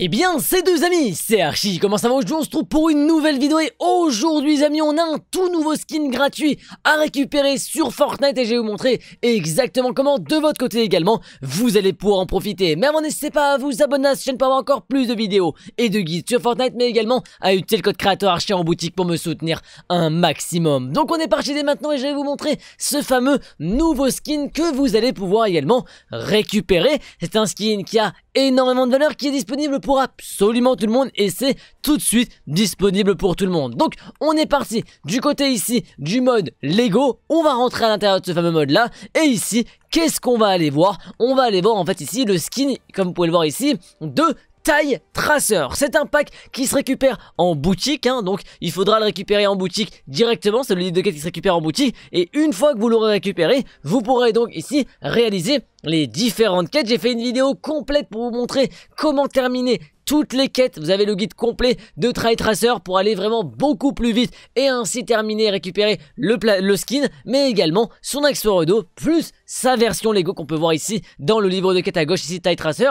Et eh bien, c'est deux amis, c'est Archie, comment ça va Aujourd'hui, on se trouve pour une nouvelle vidéo et aujourd'hui, amis, on a un tout nouveau skin gratuit à récupérer sur Fortnite et je vais vous montrer exactement comment, de votre côté également, vous allez pouvoir en profiter. Mais avant, n'hésitez pas à vous abonner à cette chaîne pour avoir encore plus de vidéos et de guides sur Fortnite, mais également à utiliser le code créateur Archie en boutique pour me soutenir un maximum. Donc, on est parti dès maintenant et je vais vous montrer ce fameux nouveau skin que vous allez pouvoir également récupérer. C'est un skin qui a énormément de valeur, qui est disponible pour absolument tout le monde et c'est tout de suite disponible pour tout le monde. Donc on est parti du côté ici du mode Lego, on va rentrer à l'intérieur de ce fameux mode là et ici qu'est-ce qu'on va aller voir On va aller voir en fait ici le skin comme vous pouvez le voir ici de Taille Tracer. C'est un pack qui se récupère en boutique, hein. donc il faudra le récupérer en boutique directement, c'est le livre de quête qui se récupère en boutique, et une fois que vous l'aurez récupéré, vous pourrez donc ici réaliser les différentes quêtes. J'ai fait une vidéo complète pour vous montrer comment terminer toutes les quêtes. Vous avez le guide complet de Try Tracer pour aller vraiment beaucoup plus vite et ainsi terminer et récupérer le, skin, mais également son accessoire d'eau, plus sa version Lego qu'on peut voir ici dans le livre de quête à gauche, ici taille Tracer.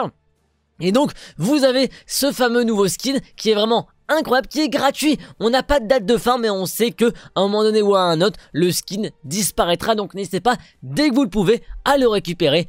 Et donc, vous avez ce fameux nouveau skin qui est vraiment incroyable, qui est gratuit. On n'a pas de date de fin, mais on sait que à un moment donné ou à un autre, le skin disparaîtra. Donc n'hésitez pas, dès que vous le pouvez, à le récupérer